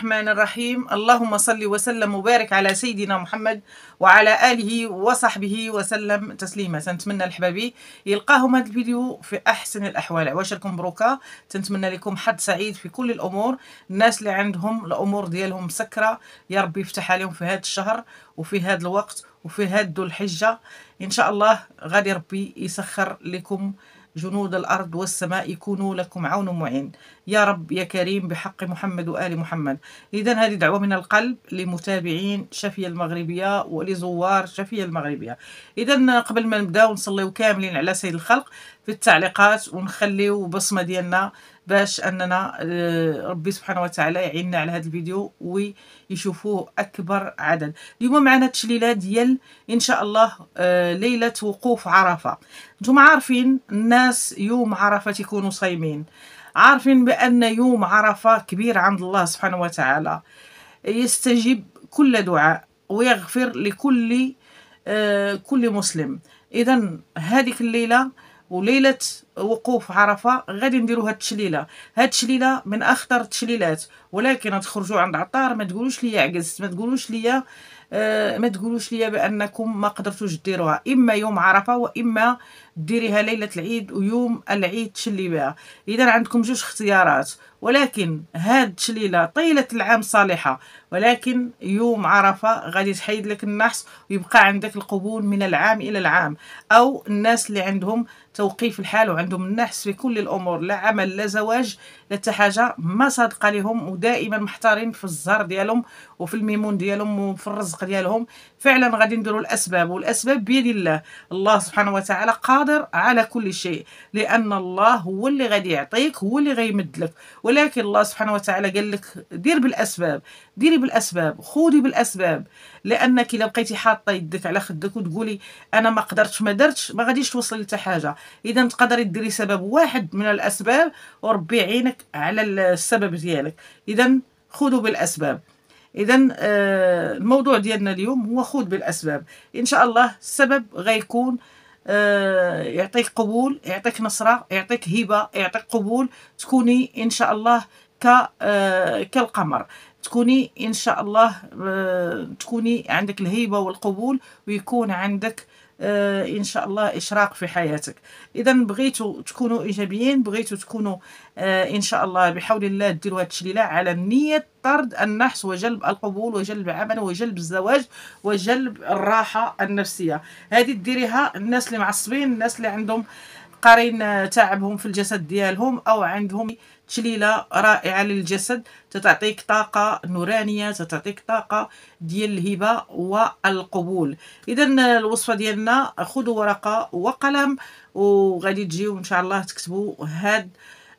الرحمن الرحيم اللهم صل وسلم وبارك على سيدنا محمد وعلى آله وصحبه وسلم تسليما تنتمنى الحبابي يلقاهم هذا الفيديو في أحسن الأحوال عواشركم مبروكة تنتمنى لكم حد سعيد في كل الأمور الناس اللي عندهم الأمور ديالهم مسكرة يا ربي يفتح عليهم في هذا الشهر وفي هذا الوقت وفي هذا الحجة إن شاء الله غادي ربي يسخر لكم جنود الأرض والسماء يكونوا لكم عون معين يا رب يا كريم بحق محمد وآل محمد إذا هذه دعوة من القلب لمتابعين شفية المغربية ولزوار شفية المغربية إذا قبل ما نبدأ ونصلي كاملين على سيد الخلق في التعليقات ونخليو بصمه ديالنا باش اننا آه، ربي سبحانه وتعالى يعيننا على هذا الفيديو ويشوفوه اكبر عدد اليوم معنا تشليله ديال ان شاء الله آه، ليله وقوف عرفه نتوما عارفين الناس يوم عرفه تيكونوا صايمين عارفين بان يوم عرفه كبير عند الله سبحانه وتعالى يستجيب كل دعاء ويغفر لكل آه، كل مسلم اذا هذيك الليله وليله وقوف عرفه غادي نديروا هاد التشليله هاد التشليله من اخطر التشليلات ولكن تخرجوا عند عطار ما تقولوش ليا عجزت ما تقولوش ليا آه ما تقولوش ليا بانكم ما قدرتوش ديروها اما يوم عرفه واما ديريها ليله العيد ويوم العيد تشلي بها اذا عندكم جوج اختيارات ولكن هاد التشليله طيله العام صالحه ولكن يوم عرفه غادي تحيد لك النحس ويبقى عندك القبول من العام الى العام او الناس اللي عندهم توقيف الحال وعندهم النحس في كل الامور لا عمل لا زواج لا حتى حاجه ما صادقه لهم ودائما محتارين في الزهر ديالهم وفي الميمون ديالهم وفي الرزق ديالهم فعلا غادي نديروا الاسباب والاسباب بيد الله الله سبحانه وتعالى قادر على كل شيء لان الله هو اللي غادي يعطيك هو اللي غيمد لك ولكن الله سبحانه وتعالى قال لك دير بالاسباب ديري بالاسباب خودي بالاسباب لانك الا بقيتي حاطه يدك على خدك وتقولي انا ما قدرتش ما درتش ما غاديش توصلي حتى حاجه اذا تقدري ديري سبب واحد من الاسباب وربي يعينك ديالك على السبب ديالك اذا خذوا بالاسباب اذا آه، الموضوع ديالنا اليوم هو خذ بالاسباب ان شاء الله السبب غيكون آه، يعطيك قبول يعطيك نصره يعطيك هبه يعطيك قبول تكوني ان شاء الله آه، كالقمر تكوني ان شاء الله تكوني عندك الهيبه والقبول ويكون عندك آه، ان شاء الله اشراق في حياتك اذا بغيتوا تكونوا ايجابيين بغيتوا تكونوا آه، ان شاء الله بحول الله ديروا هذا التشليله على نيه طرد النحس وجلب القبول وجلب العمل وجلب الزواج وجلب الراحه النفسيه هذه ديريها الناس اللي معصبين الناس اللي عندهم قرين تعبهم في الجسد ديالهم او عندهم تشليله رائعه للجسد تتعطيك طاقه نورانيه تتعطيك طاقه ديال الهبه والقبول اذا الوصفه ديالنا خذوا ورقه وقلم وغادي تجيو ان شاء الله تكتبوا هاد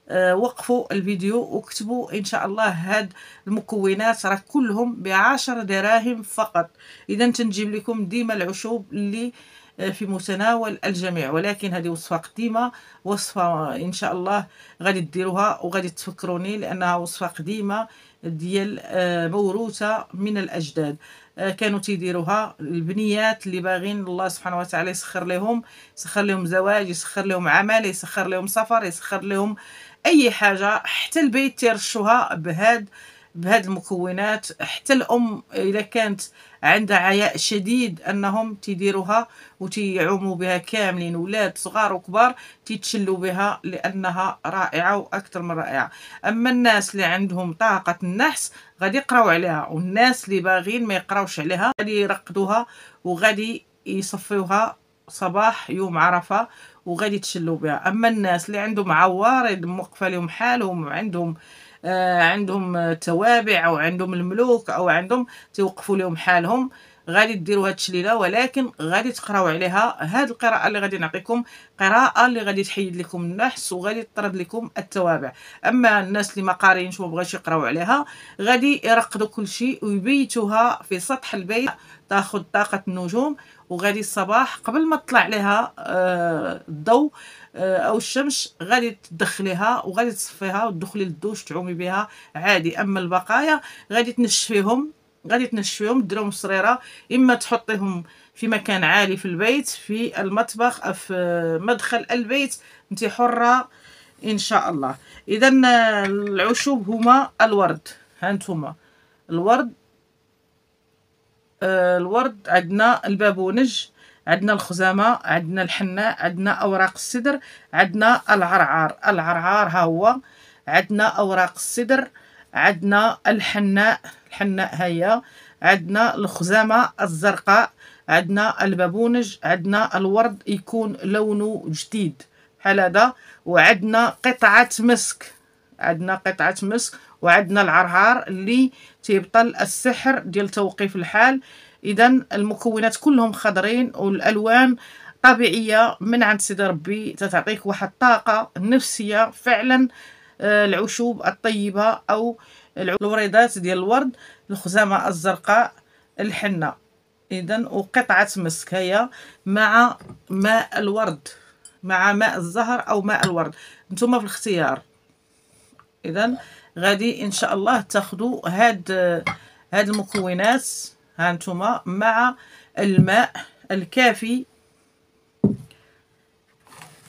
آه، وقفوا الفيديو وكتبوا ان شاء الله هاد المكونات راه كلهم بعشر دراهم فقط اذا تنجيب لكم ديما العشوب اللي آه، في متناول الجميع ولكن هذه وصفه قديمه وصفه ان شاء الله غادي ديروها وغادي تفكروني لانها وصفه قديمه ديال آه، موروثه من الاجداد آه، كانوا تيديروها البنيات اللي باغين الله سبحانه وتعالى يسخر لهم يسخر لهم زواج يسخر لهم عمل يسخر لهم سفر يسخر لهم اي حاجه حتى البيت تيرشوها بهاد بهاد المكونات حتى الام اذا كانت عندها عياء شديد انهم تيديروها وتيعوموا بها كاملين ولاد صغار وكبار تيتشلوا بها لانها رائعه واكثر من رائعه اما الناس اللي عندهم طاقه النحس غادي يقراو عليها والناس اللي باغيين ما يقراوش عليها غادي يرقدوها وغادي يصفيوها صباح يوم عرفه وغادي تشلوا بها اما الناس اللي عندهم عوارض موقفه لهم حالهم وعندهم آه، عندهم توابع او عندهم الملوك او عندهم توقفوا لهم حالهم غادي ديروا هاد التشليله ولكن غادي تقراو عليها هاد القراءه اللي غادي نعطيكم قراءه اللي غادي تحيد لكم النحس وغادي تطرد لكم التوابع اما الناس اللي ما قاريينش وما يقراو عليها غادي يرقدوا كل شيء ويبيتوها في سطح البيت تاخذ طاقه النجوم وغادي الصباح قبل ما تطلع لها آه، الضوء آه، او الشمس غادي تدخليها وغادي تصفيها وتدخلي للدوش تعومي بها عادي اما البقايا غادي تنشفيهم غادي تنشفيهم ديرهم صريره اما تحطيهم في مكان عالي في البيت في المطبخ او في مدخل البيت انت حره ان شاء الله اذا العشوب هما الورد هانتوما الورد آه، الورد عندنا البابونج عندنا الخزامه عندنا الحناء عندنا اوراق السدر عندنا العرعار العرعار ها هو عندنا اوراق السدر عندنا الحناء الحناء هيا عندنا الخزامة الزرقاء عندنا البابونج عندنا الورد يكون لونه جديد بحال هذا وعندنا قطعة مسك عندنا قطعة مسك وعندنا العرهار اللي تيبطل السحر ديال توقيف الحال اذا المكونات كلهم خضرين والالوان طبيعيه من عند سيدي ربي تتعطيك واحد الطاقه نفسيه فعلا آه، العشوب الطيبة أو الوريدات ديال الورد الخزامة الزرقاء الحنة إذا وقطعة مسك هي مع ماء الورد مع ماء الزهر أو ماء الورد نتوما في الاختيار إذا غادي إن شاء الله تاخدو هاد هاد المكونات هانتوما مع الماء الكافي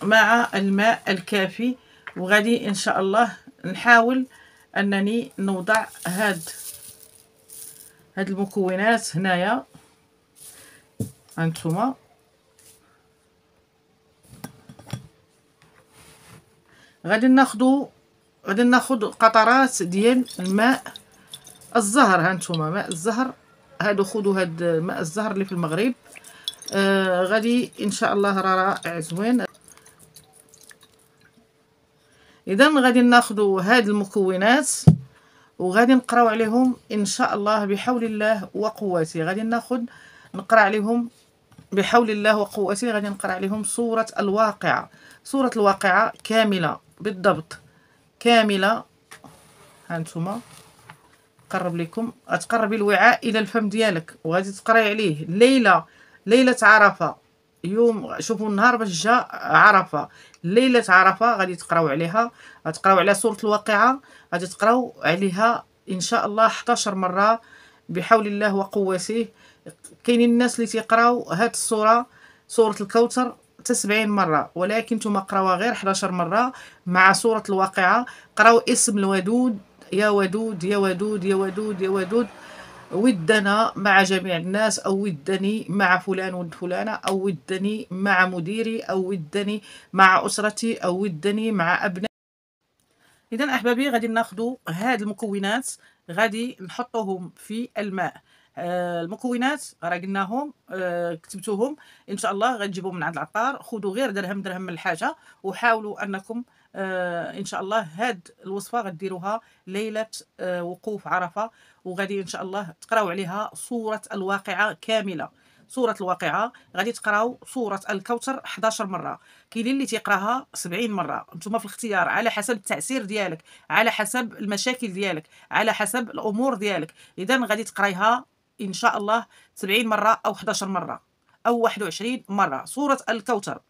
مع الماء الكافي وغادي ان شاء الله نحاول انني نوضع هاد هاد المكونات هنايا هانتوما غادي ناخدو غادي ناخذ قطرات ديال الماء الزهر هانتوما ماء الزهر هادو خدو هاد ماء الزهر اللي في المغرب آه غادي ان شاء الله راه رائع زوين اذا غادي ناخذ هاد المكونات وغادي نقراو عليهم ان شاء الله بحول الله وقوته غادي ناخذ نقرا عليهم بحول الله وقوته غادي نقرا عليهم سوره الواقعه سوره الواقعه كامله بالضبط كامله هانتوما قرب لكم غتقربي الوعاء الى الفم ديالك وغادي تقراي عليه ليله ليله عرفه يوم شوفوا النهار باش جا عرفه ليله عرفه غادي تقراو عليها غتقراو على سوره الواقعه غادي تقراو عليها ان شاء الله 11 مره بحول الله وقوته كاينين الناس اللي تيقراو هاد السوره سوره الكوثر تسبعين 70 مره ولكن نتوما قراوها غير 11 مره مع سوره الواقعه قراو اسم الودود يا ودود يا ودود يا ودود يا ودود, يا ودود ودنا مع جميع الناس أو ودني مع فلان ود فلانة أو ودني مع مديري أو ودني مع أسرتي أو ودني مع أبنائي إذا أحبابي غادي ناخذ هاد المكونات غادي نحطوهم في الماء آه، المكونات راه قلناهم آه، كتبتوهم ان شاء الله غتجيبوهم من عند العطار خذوا غير درهم درهم من الحاجه وحاولوا انكم آه، ان شاء الله هاد الوصفه غديروها ليله آه، وقوف عرفه وغادي ان شاء الله تقراو عليها صوره الواقعه كامله سوره الواقعه غادي تقراو سوره الكوثر 11 مره كاينين اللي تيقراها 70 مره نتوما في الاختيار على حسب التعسير ديالك على حسب المشاكل ديالك على حسب الامور ديالك اذا غادي تقرايها ان شاء الله 70 مره او 11 مره او 21 مره سوره الكوثر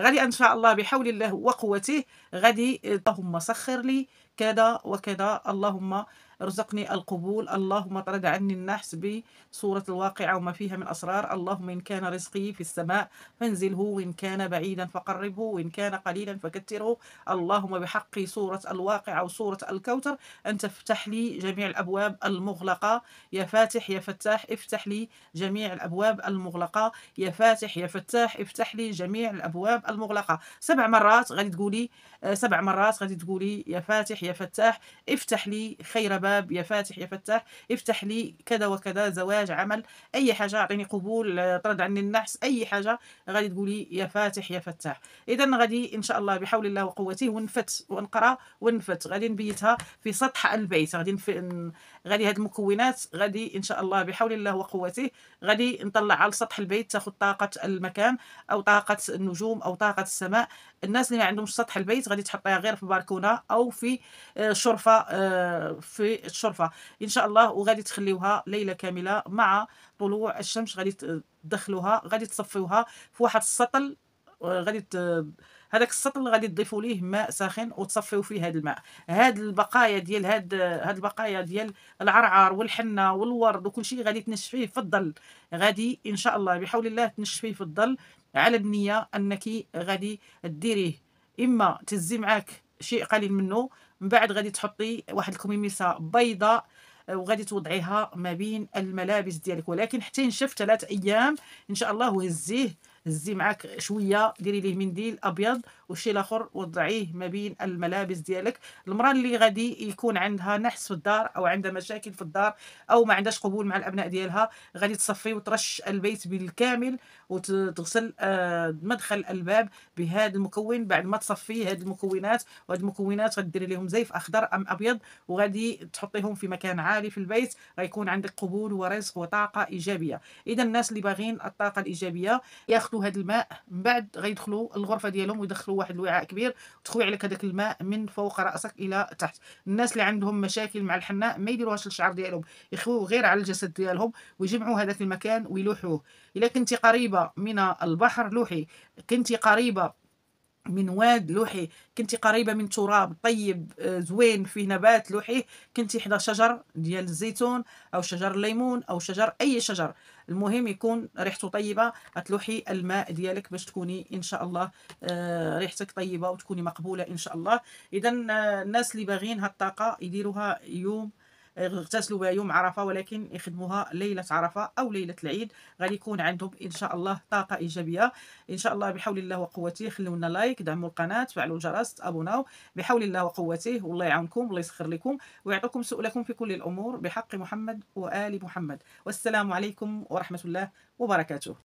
غادي ان شاء الله بحول الله وقوته غادي اللهم سخر لي كذا وكذا اللهم ارزقني القبول اللهم اطرد عني النحس بصورة الواقعة وما فيها من أسرار اللهم إن كان رزقي في السماء فانزله وإن كان بعيدا فقربه وإن كان قليلا فكثره اللهم بحق صورة الواقعة وصورة الكوثر أن تفتح لي جميع الأبواب المغلقة يا فاتح يا فتاح افتح لي جميع الأبواب المغلقة يا فاتح يا فتاح افتح لي جميع الأبواب المغلقة سبع مرات غادي تقولي آه، سبع مرات غادي تقولي يا فاتح يا فتاح افتح لي خير شباب يا فاتح يا فتاح افتح لي كذا وكذا زواج عمل اي حاجه اعطيني قبول آه، طرد عني النحس اي حاجه غادي تقولي يا فاتح يا فتاح اذا غادي ان شاء الله بحول الله وقوته ونفت ونقرا ونفت غادي نبيتها في سطح البيت غادي نف... غادي هاد المكونات غادي ان شاء الله بحول الله وقوته غادي نطلع على سطح البيت تاخذ طاقه المكان او طاقه النجوم او طاقه السماء الناس اللي ما عندهمش سطح البيت غادي تحطيها غير في باركونه او في آه، شرفه آه، في الشرفه ان شاء الله وغادي تخليوها ليله كامله مع طلوع الشمس غادي تدخلوها غادي تصفيوها في واحد السطل آه، غادي هذاك السطل غادي تضيفوا ليه ماء ساخن وتصفيو فيه هذا الماء هاد البقايا ديال هاد هاد البقايا ديال العرعر والحنه والورد وكل شيء غادي تنشفيه في الظل غادي ان شاء الله بحول الله تنشفيه في الظل على النيه انك غادي ديريه اما تهزي معاك شيء قليل منه من بعد غادي تحطي واحد الكميميسه بيضاء وغادي توضعيها ما بين الملابس ديالك ولكن حتى ينشف ثلاث ايام ان شاء الله وهزيه هزي معاك شويه ديري ليه منديل ابيض والشيء الاخر وضعيه ما بين الملابس ديالك المراه اللي غادي يكون عندها نحس في الدار او عندها مشاكل في الدار او ما عندهاش قبول مع الابناء ديالها غادي تصفي وترش البيت بالكامل وتغسل آه، مدخل الباب بهذا المكون بعد ما تصفي هذه المكونات وهاد المكونات غديري لهم زيف اخضر ام ابيض وغادي تحطيهم في مكان عالي في البيت غيكون عندك قبول ورزق وطاقه ايجابيه اذا الناس اللي باغين الطاقه الايجابيه ياخذ يدخلوا هذا الماء من بعد غيدخلوا الغرفه ديالهم ويدخلوا واحد الوعاء كبير تخوي عليك هذاك الماء من فوق راسك الى تحت الناس اللي عندهم مشاكل مع الحناء ما يديروهاش للشعر ديالهم يخويو غير على الجسد ديالهم ويجمعوا هذاك المكان ويلوحوه الا كنتي قريبه من البحر لوحي كنتي قريبه من واد لوحي كنتي قريبه من تراب طيب آه، زوين فيه نبات لوحي كنتي حدا شجر ديال الزيتون او شجر الليمون او شجر اي شجر المهم يكون ريحته طيبه غتلوحي الماء ديالك باش تكوني ان شاء الله آه، ريحتك طيبه وتكوني مقبوله ان شاء الله اذا آه، الناس اللي باغين هالطاقه يديروها يوم يغتسلوا بها يوم عرفه ولكن يخدموها ليله عرفه او ليله العيد غادي يكون عندهم ان شاء الله طاقه ايجابيه ان شاء الله بحول الله وقوته خلوا لنا لايك دعموا القناه فعلوا الجرس ابوناو بحول الله وقوته والله يعاونكم الله يسخر لكم ويعطيكم سؤلكم في كل الامور بحق محمد وال محمد والسلام عليكم ورحمه الله وبركاته